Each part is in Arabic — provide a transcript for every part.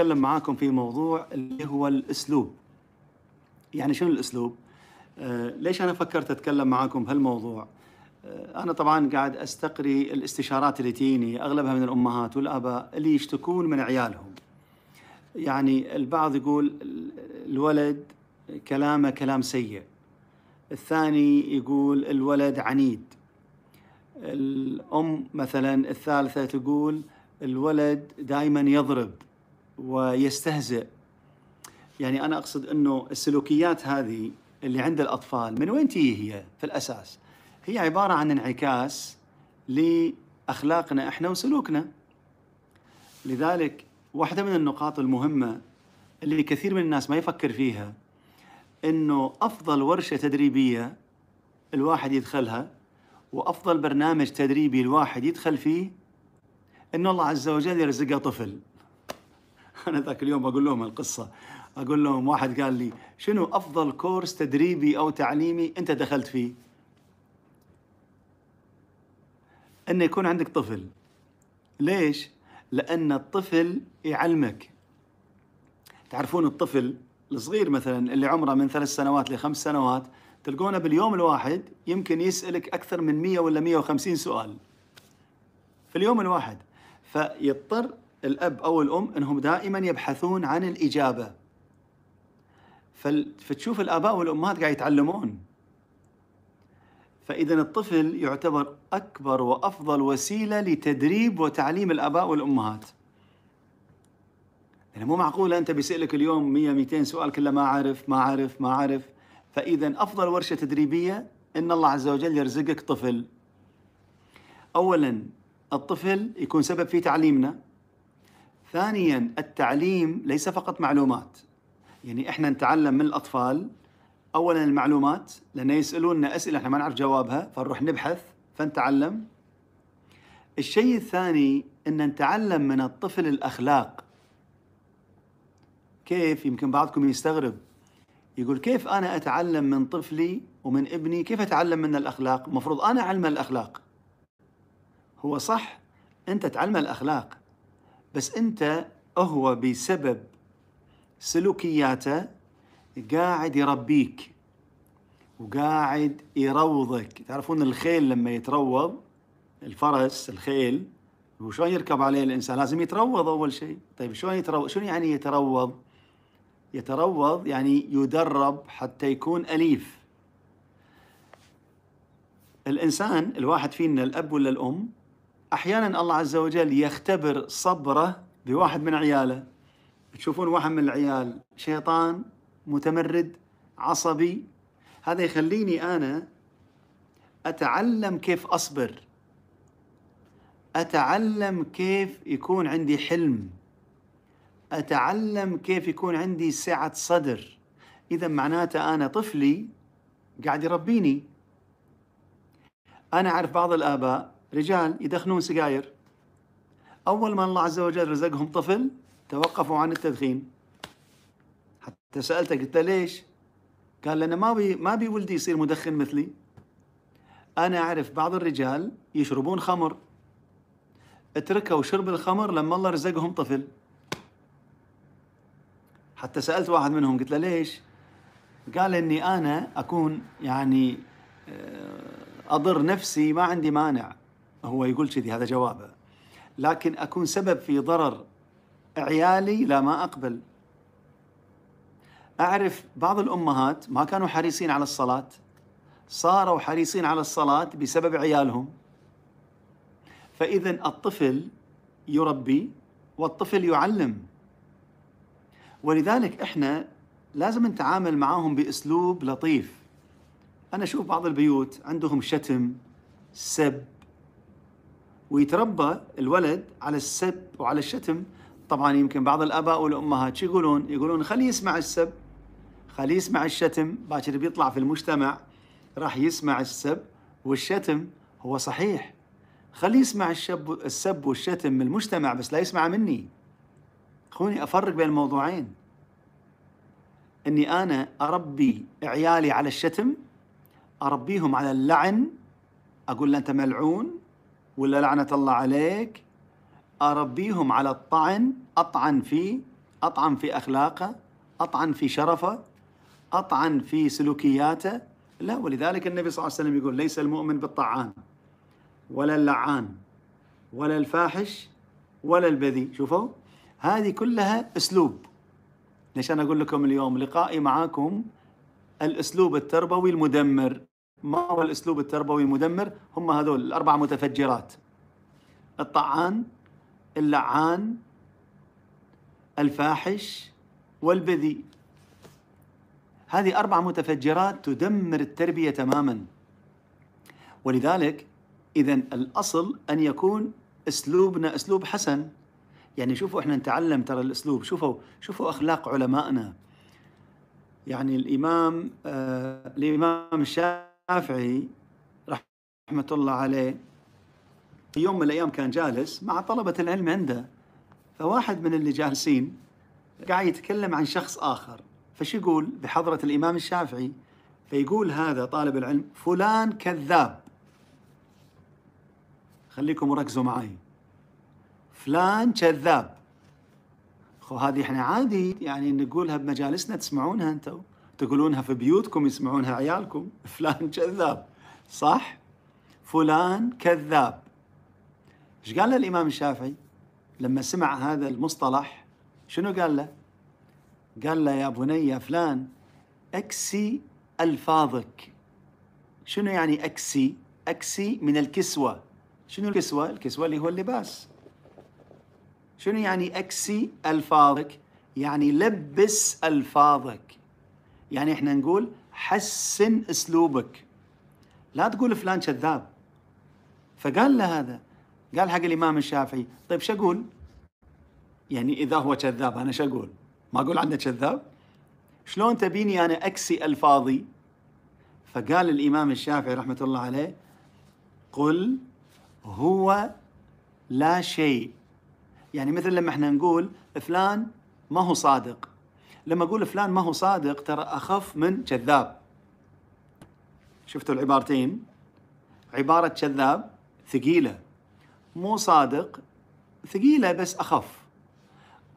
اتكلم معاكم في موضوع اللي هو الاسلوب يعني شنو الاسلوب آه ليش انا فكرت اتكلم معاكم بهالموضوع آه انا طبعا قاعد استقري الاستشارات اللي تجيني اغلبها من الامهات والاباء اللي يشتكون من عيالهم يعني البعض يقول الولد كلامه كلام سيء الثاني يقول الولد عنيد الأم مثلا الثالثة تقول الولد دائما يضرب ويستهزئ يعني انا اقصد انه السلوكيات هذه اللي عند الاطفال من وين تيجي هي في الاساس؟ هي عباره عن انعكاس لاخلاقنا احنا وسلوكنا. لذلك واحده من النقاط المهمه اللي كثير من الناس ما يفكر فيها انه افضل ورشه تدريبيه الواحد يدخلها وافضل برنامج تدريبي الواحد يدخل فيه انه الله عز وجل يرزقه طفل انا ذاك اليوم اقول لهم القصه اقول لهم واحد قال لي شنو افضل كورس تدريبي او تعليمي انت دخلت فيه؟ انه يكون عندك طفل ليش؟ لان الطفل يعلمك تعرفون الطفل الصغير مثلا اللي عمره من ثلاث سنوات لخمس سنوات تلقونه باليوم الواحد يمكن يسألك أكثر من 100 ولا 150 سؤال في اليوم الواحد فيضطر الاب او الام انهم دائما يبحثون عن الاجابه فتشوف الاباء والامهات قاعد يتعلمون فاذا الطفل يعتبر اكبر وافضل وسيله لتدريب وتعليم الاباء والامهات يعني مو معقوله انت بيسالك اليوم 100 200 سؤال كله ما عارف ما عارف ما عارف فاذا افضل ورشه تدريبيه ان الله عز وجل يرزقك طفل اولا الطفل يكون سبب في تعليمنا ثانيا التعليم ليس فقط معلومات يعني احنا نتعلم من الاطفال اولا المعلومات لان يسالوننا اسئله احنا ما نعرف جوابها فنروح نبحث فنتعلم الشيء الثاني ان نتعلم من الطفل الاخلاق كيف يمكن بعضكم يستغرب يقول كيف انا اتعلم من طفلي ومن ابني كيف اتعلم منه الاخلاق المفروض انا اعلمه الاخلاق هو صح انت تعلمه الاخلاق بس انت هو بسبب سلوكياته قاعد يربيك وقاعد يروضك تعرفون الخيل لما يتروض الفرس الخيل وشلون يركب عليه الانسان لازم يتروض اول شيء طيب شلون يتروض شنو يعني يتروض يتروض يعني يدرب حتى يكون اليف الانسان الواحد فينا الاب ولا الام احيانا الله عز وجل يختبر صبره بواحد من عياله تشوفون واحد من العيال شيطان متمرد عصبي هذا يخليني انا اتعلم كيف اصبر اتعلم كيف يكون عندي حلم اتعلم كيف يكون عندي سعه صدر اذا معناته انا طفلي قاعد يربيني انا اعرف بعض الاباء رجال يدخنون سجاير أول ما الله عز وجل رزقهم طفل توقفوا عن التدخين حتى سألته قلت له ليش؟ قال لأنا ما بي ما بي ولدي يصير مدخن مثلي أنا أعرف بعض الرجال يشربون خمر اتركوا شرب الخمر لما الله رزقهم طفل حتى سألت واحد منهم قلت له ليش؟ قال إني أنا أكون يعني آه، أضر نفسي ما عندي مانع هو يقول كذي هذا جوابه لكن اكون سبب في ضرر عيالي لا ما اقبل اعرف بعض الامهات ما كانوا حريصين على الصلاه صاروا حريصين على الصلاه بسبب عيالهم فاذا الطفل يربي والطفل يعلم ولذلك احنا لازم نتعامل معاهم باسلوب لطيف انا اشوف بعض البيوت عندهم شتم سب ويتربى الولد على السب وعلى الشتم طبعا يمكن بعض الاباء والامهات شو يقولون؟ يقولون خليه يسمع السب خليه يسمع الشتم باكر بيطلع في المجتمع راح يسمع السب والشتم هو صحيح خليه يسمع الشب السب والشتم من المجتمع بس لا يسمع مني خلوني افرق بين الموضوعين اني انا اربي عيالي على الشتم اربيهم على اللعن اقول له انت ملعون ولا لعنة الله عليك أربيهم على الطعن أطعن فيه أطعن في أخلاقه أطعن في شرفه أطعن في سلوكياته لا ولذلك النبي صلى الله عليه وسلم يقول ليس المؤمن بالطعان ولا اللعان ولا الفاحش ولا البذيء شوفوا هذه كلها أسلوب ليش أنا أقول لكم اليوم لقائي معاكم الأسلوب التربوي المدمر ما هو الاسلوب التربوي مدمر هم هذول الاربع متفجرات الطعان اللعان الفاحش والبذيء هذه اربع متفجرات تدمر التربيه تماما ولذلك اذا الاصل ان يكون اسلوبنا اسلوب حسن يعني شوفوا احنا نتعلم ترى الاسلوب شوفوا شوفوا اخلاق علمائنا يعني الامام آه الامام الشافعي الشافعي رحمة الله عليه في يوم من الأيام كان جالس مع طلبة العلم عنده فواحد من اللي جالسين قاعد يتكلم عن شخص آخر فش يقول بحضرة الإمام الشافعي فيقول هذا طالب العلم فلان كذاب خليكم ركزوا معي فلان كذاب خو هذه احنا عادي يعني نقولها بمجالسنا تسمعونها انتم تقولونها في بيوتكم يسمعونها عيالكم فلان كذاب صح فلان كذاب ايش قال له الامام الشافعي لما سمع هذا المصطلح شنو قال له قال له يا بني يا فلان اكسي الفاظك شنو يعني اكسي اكسي من الكسوه شنو الكسوه الكسوه اللي هو اللباس شنو يعني اكسي الفاظك يعني لبس الفاظك يعني احنا نقول حسن اسلوبك لا تقول فلان كذاب فقال له هذا قال حق الامام الشافعي طيب شو اقول؟ يعني اذا هو كذاب انا شو اقول؟ ما اقول عنه كذاب؟ شلون تبيني انا اكسي الفاظي؟ فقال الامام الشافعي رحمه الله عليه قل هو لا شيء يعني مثل لما احنا نقول فلان ما هو صادق لما اقول فلان ما هو صادق ترى اخف من كذاب شفتوا العبارتين عباره كذاب ثقيله مو صادق ثقيله بس اخف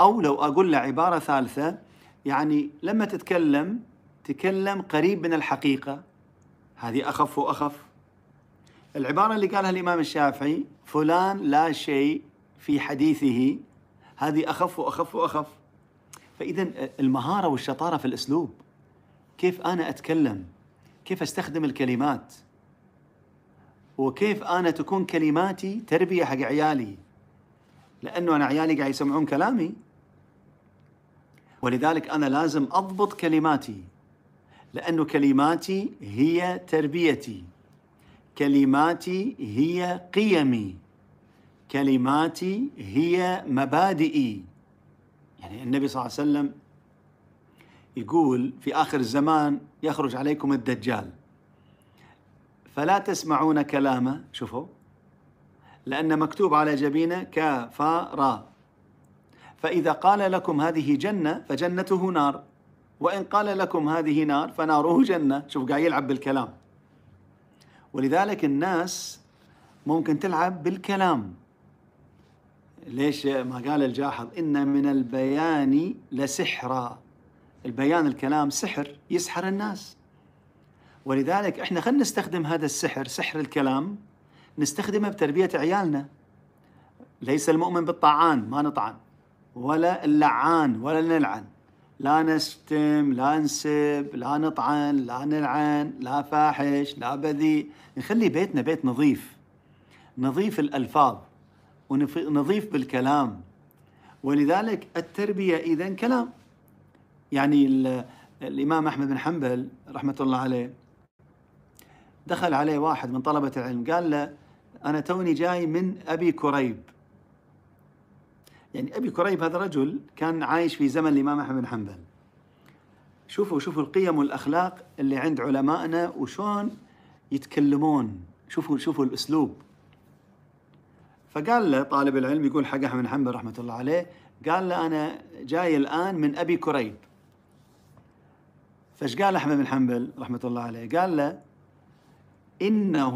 او لو اقول له عباره ثالثه يعني لما تتكلم تكلم قريب من الحقيقه هذه اخف واخف العباره اللي قالها الامام الشافعي فلان لا شيء في حديثه هذه اخف واخف واخف فاذا آه، المهاره والشطاره في الاسلوب كيف انا اتكلم كيف استخدم الكلمات وكيف انا تكون كلماتي تربيه حق عيالي لانه انا عيالي قاعد يسمعون كلامي ولذلك انا لازم اضبط كلماتي لانه كلماتي هي تربيتي كلماتي هي قيمي كلماتي هي مبادئي يعني النبي صلى الله عليه وسلم يقول في آخر الزمان يخرج عليكم الدجال فلا تسمعون كلامه شوفوا لأن مكتوب على جبينه كفارا فإذا قال لكم هذه جنة فجنته نار وإن قال لكم هذه نار فناره جنة شوف قاعد يلعب بالكلام ولذلك الناس ممكن تلعب بالكلام ليش ما قال الجاحظ إن من البيان لسحرا البيان الكلام سحر يسحر الناس ولذلك احنا خلينا نستخدم هذا السحر سحر الكلام نستخدمه بتربية عيالنا ليس المؤمن بالطعان ما نطعن ولا اللعان ولا نلعن لا نشتم لا نسب لا نطعن لا نلعن لا فاحش لا بذيء نخلي بيتنا بيت نظيف نظيف الألفاظ ونضيف بالكلام ولذلك التربية إذا كلام يعني الإمام أحمد بن حنبل رحمة الله عليه دخل عليه واحد من طلبة العلم قال له أنا توني جاي من أبي كريب يعني أبي كريب هذا رجل كان عايش في زمن الإمام أحمد بن حنبل شوفوا شوفوا القيم والأخلاق اللي عند علمائنا وشون يتكلمون شوفوا شوفوا الأسلوب فقال له طالب العلم يقول حق احمد حنبل رحمه الله عليه قال له انا جاي الان من ابي كريب فايش قال احمد بن حنبل رحمه الله عليه قال له انه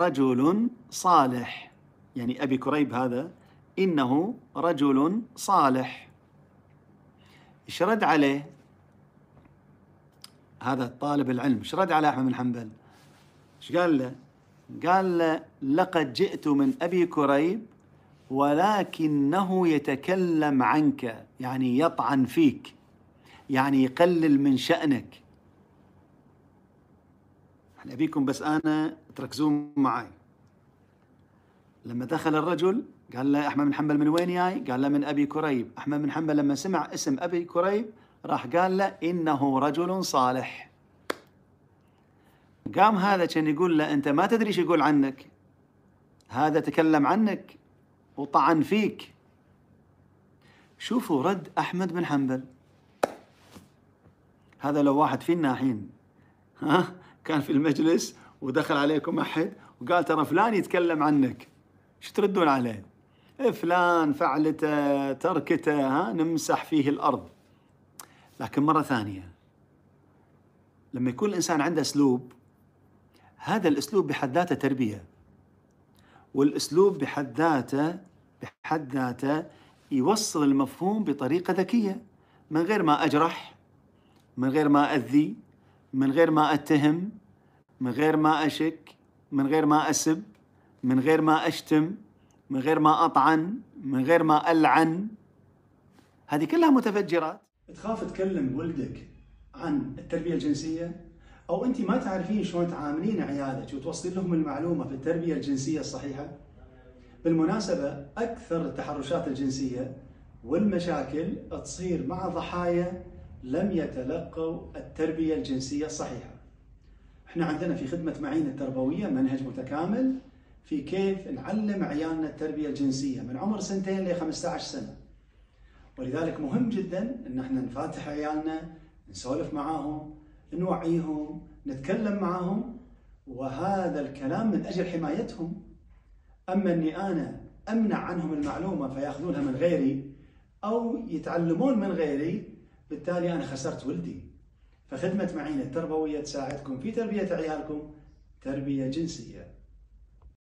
رجل صالح يعني ابي كريب هذا انه رجل صالح ايش رد عليه هذا طالب العلم ايش رد على احمد بن حنبل ايش قال له قال له لقد جئت من أبي كريب ولكنه يتكلم عنك يعني يطعن فيك يعني يقلل من شأنك يعني أبيكم بس أنا تركزون معي لما دخل الرجل قال له أحمد بن حنبل من وين جاي؟ قال له من أبي كريب أحمد بن حنبل لما سمع اسم أبي كريب راح قال له إنه رجل صالح قام هذا كان يقول له أنت ما تدري شو يقول عنك هذا تكلم عنك وطعن فيك شوفوا رد أحمد بن حنبل هذا لو واحد فينا الحين ها كان في المجلس ودخل عليكم أحد وقال ترى فلان يتكلم عنك شو تردون عليه إيه، فلان فعلته تركته ها نمسح فيه الأرض لكن مرة ثانية لما يكون الإنسان عنده أسلوب هذا الاسلوب بحد ذاته تربيه والاسلوب بحد ذاته بحد ذاته يوصل المفهوم بطريقه ذكيه من غير ما اجرح من غير ما اذي من غير ما اتهم من غير ما اشك من غير ما اسب من غير ما اشتم من غير ما اطعن من غير ما العن هذه كلها متفجرات تخاف تكلم ولدك عن التربيه الجنسيه او انت ما تعرفين شلون تعاملين عيالك وتوصلين لهم المعلومه في التربيه الجنسيه الصحيحه بالمناسبه اكثر التحرشات الجنسيه والمشاكل تصير مع ضحايا لم يتلقوا التربيه الجنسيه الصحيحه احنا عندنا في خدمه معين التربويه منهج متكامل في كيف نعلم عيالنا التربيه الجنسيه من عمر سنتين ل 15 سنه ولذلك مهم جدا ان احنا نفاتح عيالنا نسولف معاهم نوعيهم نتكلم معهم وهذا الكلام من أجل حمايتهم أما أني أنا أمنع عنهم المعلومة فيأخذونها من غيري أو يتعلمون من غيري بالتالي أنا خسرت ولدي فخدمة معينة التربوية تساعدكم في تربية عيالكم تربية جنسية